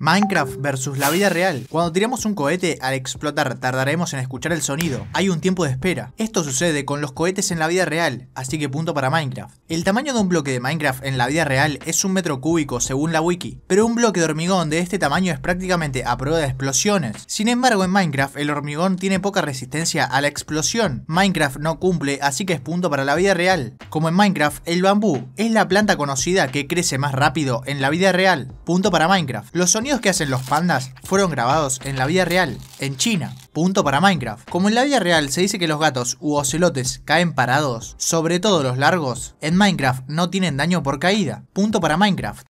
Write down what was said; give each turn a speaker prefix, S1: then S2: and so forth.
S1: Minecraft versus la vida real. Cuando tiramos un cohete, al explotar tardaremos en escuchar el sonido. Hay un tiempo de espera. Esto sucede con los cohetes en la vida real, así que punto para Minecraft. El tamaño de un bloque de Minecraft en la vida real es un metro cúbico según la wiki, pero un bloque de hormigón de este tamaño es prácticamente a prueba de explosiones. Sin embargo, en Minecraft el hormigón tiene poca resistencia a la explosión. Minecraft no cumple, así que es punto para la vida real. Como en Minecraft, el bambú es la planta conocida que crece más rápido en la vida real. Punto para Minecraft. Los sonidos que hacen los pandas fueron grabados en la vida real, en China. Punto para Minecraft. Como en la vida real se dice que los gatos u ocelotes caen parados, sobre todo los largos, en Minecraft no tienen daño por caída. Punto para Minecraft.